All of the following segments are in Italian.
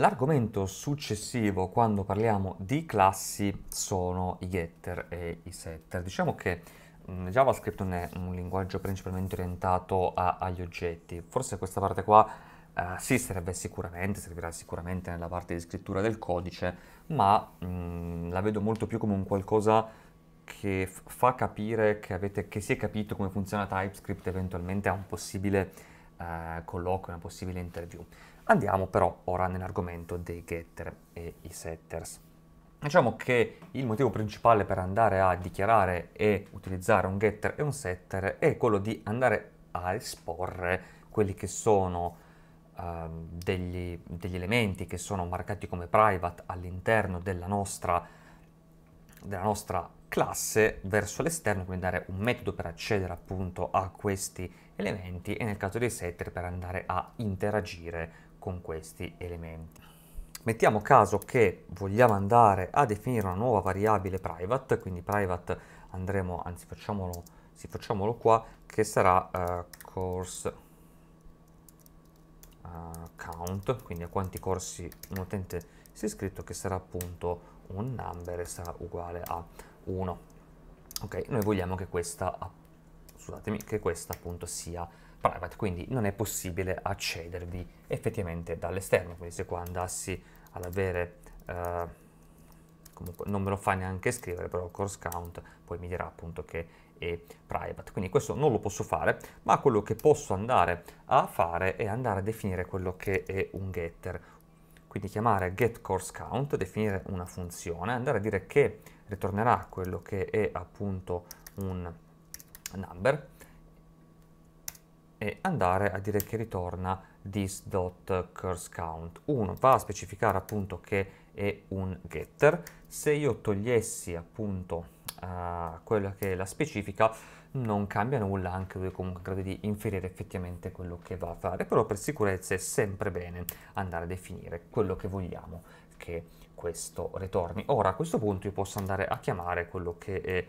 L'argomento successivo quando parliamo di classi sono i getter e i setter. Diciamo che mm, JavaScript non è un linguaggio principalmente orientato a, agli oggetti, forse questa parte qua Uh, sì, serve sicuramente, servirà sicuramente nella parte di scrittura del codice, ma mh, mm, la vedo molto più come un qualcosa che f- fa capire che, avete, che, si è capito come funziona TypeScript eventualmente a un possibile uh, colloquio, una possibile interview. Andiamo però ora nell'argomento dei getter e i setters. Diciamo che il motivo principale per andare a dichiarare e utilizzare un getter e un setter è quello di andare a esporre quelli che sono uh, degli, degli, elementi che sono marcati come private all'interno della nostra, della nostra classe verso l'esterno, quindi dare un metodo per accedere appunto a questi elementi e nel caso dei setter per andare a interagire con questi elementi. Mettiamo caso che vogliamo andare a definire una nuova variabile private, quindi private andremo, anzi facciamolo, sì, facciamolo qua, che sarà eh, course eh, count, quindi a quanti corsi un utente si è iscritto, che sarà appunto un number e sarà uguale a 1. Ok, noi vogliamo che questa, scusatemi, che questa appunto sia private, quindi non è possibile accedervi effettivamente dall'esterno, quindi se qua andassi ad avere, eh, comunque non me lo fa neanche scrivere, però course count poi mi dirà appunto che è private, quindi questo non lo posso fare, ma quello che posso andare a fare è andare a definire quello che è un getter, quindi chiamare getCourseCount, definire una funzione, andare a dire che ritornerà quello che è appunto un number, e andare a dire che ritorna this.curseCount. 1 va a specificare appunto che è un getter. Se io togliessi appunto uh, quella che è la specifica, non cambia nulla, anche lui comunque credo di inferire effettivamente quello che va a fare, però per sicurezza è sempre bene andare a definire quello che vogliamo che questo ritorni. Ora a questo punto io posso andare a chiamare quello che è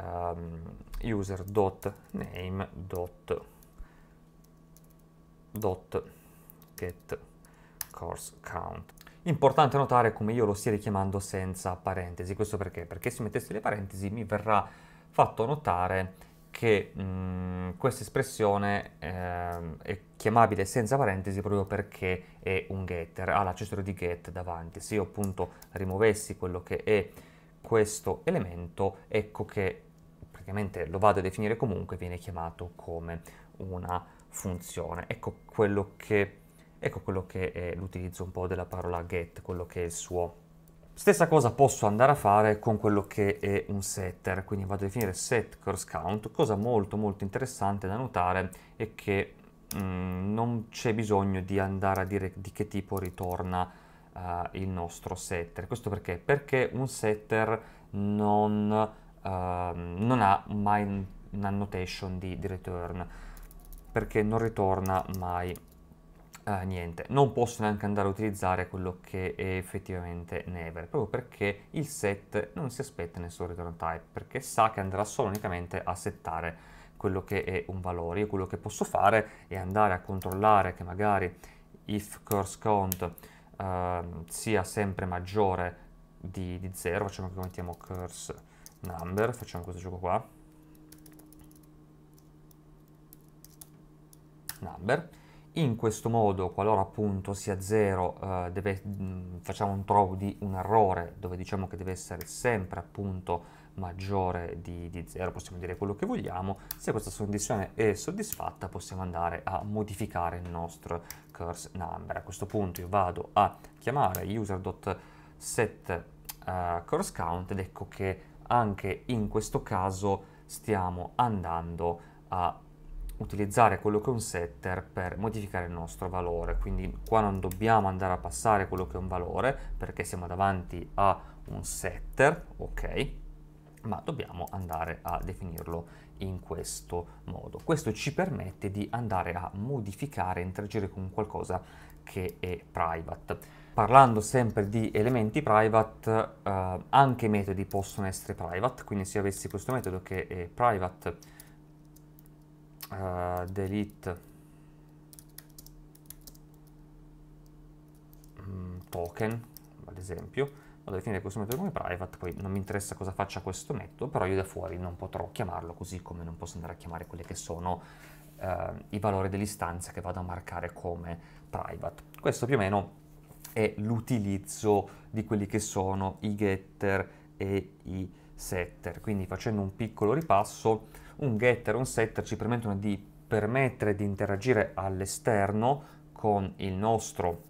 um, ehm, user.name.com dot get course count. Importante notare come io lo stia richiamando senza parentesi, questo perché? Perché se mettessi le parentesi mi verrà fatto notare che mm, questa espressione eh, è chiamabile senza parentesi proprio perché è un getter, ha l'accessorio di get davanti. Se io appunto rimuovessi quello che è questo elemento, ecco che praticamente lo vado a definire comunque, viene chiamato come una funzione. Ecco quello che, ecco quello che è l'utilizzo un po' della parola get, quello che è il suo. Stessa cosa posso andare a fare con quello che è un setter, quindi vado a definire set curse count. Cosa molto molto interessante da notare è che Mm, non c'è bisogno di andare a dire di che tipo ritorna uh, il nostro setter. Questo perché? Perché un setter non Ehm, non ha mai un'annotation di, di return perché non ritorna mai eh, niente. Non posso neanche andare a utilizzare quello che è effettivamente never, proprio perché il set non si aspetta nessun return type, perché sa che andrà solo unicamente a settare quello che è un valore. Io quello che posso fare è andare a controllare che magari if curse count eh, sia sempre maggiore di, di 0, facciamo che mettiamo curse number, facciamo questo gioco qua, number, in questo modo qualora appunto sia 0 eh, mm, facciamo un throw di un errore dove diciamo che deve essere sempre appunto maggiore di 0, possiamo dire quello che vogliamo, se questa condizione è soddisfatta possiamo andare a modificare il nostro curse number. A questo punto io vado a chiamare user.set uh, eh, ed ecco che anche in questo caso stiamo andando a utilizzare quello che è un setter per modificare il nostro valore quindi qua non dobbiamo andare a passare quello che è un valore perché siamo davanti a un setter ok ma dobbiamo andare a definirlo in questo modo. Questo ci permette di andare a modificare, interagire con qualcosa che è private. Parlando sempre di elementi private, eh, anche i metodi possono essere private, quindi se io avessi questo metodo che è private eh, delete mm, token, ad esempio, vado a definire questo metodo come private, poi non mi interessa cosa faccia questo metodo, però io da fuori non potrò chiamarlo, così come non posso andare a chiamare quelli che sono eh, i valori dell'istanza che vado a marcare come private. Questo più o meno è l'utilizzo di quelli che sono i getter e i setter. Quindi facendo un piccolo ripasso, un getter e un setter ci permettono di permettere di interagire all'esterno con il nostro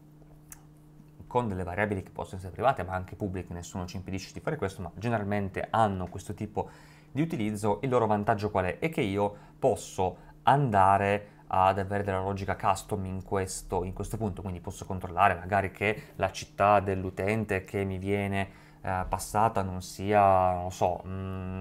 con delle variabili che possono essere private ma anche pubbliche, nessuno ci impedisce di fare questo, ma generalmente hanno questo tipo di utilizzo, il loro vantaggio qual è? È che io posso andare ad avere della logica custom in questo, in questo punto, quindi posso controllare magari che la città dell'utente che mi viene eh, passata non sia, non so, mh, mm,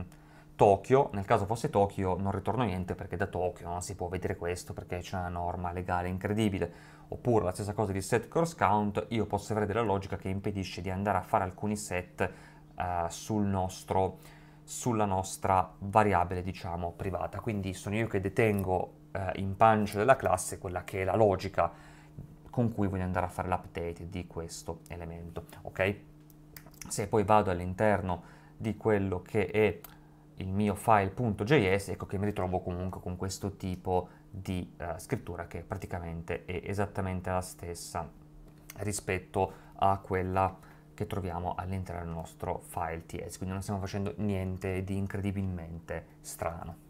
Tokyo, nel caso fosse Tokyo non ritorno niente perché da Tokyo non si può vedere questo perché c'è una norma legale incredibile. Oppure la stessa cosa di set course count, io posso avere della logica che impedisce di andare a fare alcuni set eh, sul nostro, sulla nostra variabile diciamo privata. Quindi sono io che detengo eh, in pancia della classe quella che è la logica con cui voglio andare a fare l'update di questo elemento, ok? Se poi vado all'interno di quello che è il mio file.js, ecco che mi ritrovo comunque con questo tipo di uh, scrittura che praticamente è esattamente la stessa rispetto a quella che troviamo all'interno del nostro file TS, quindi non stiamo facendo niente di incredibilmente strano.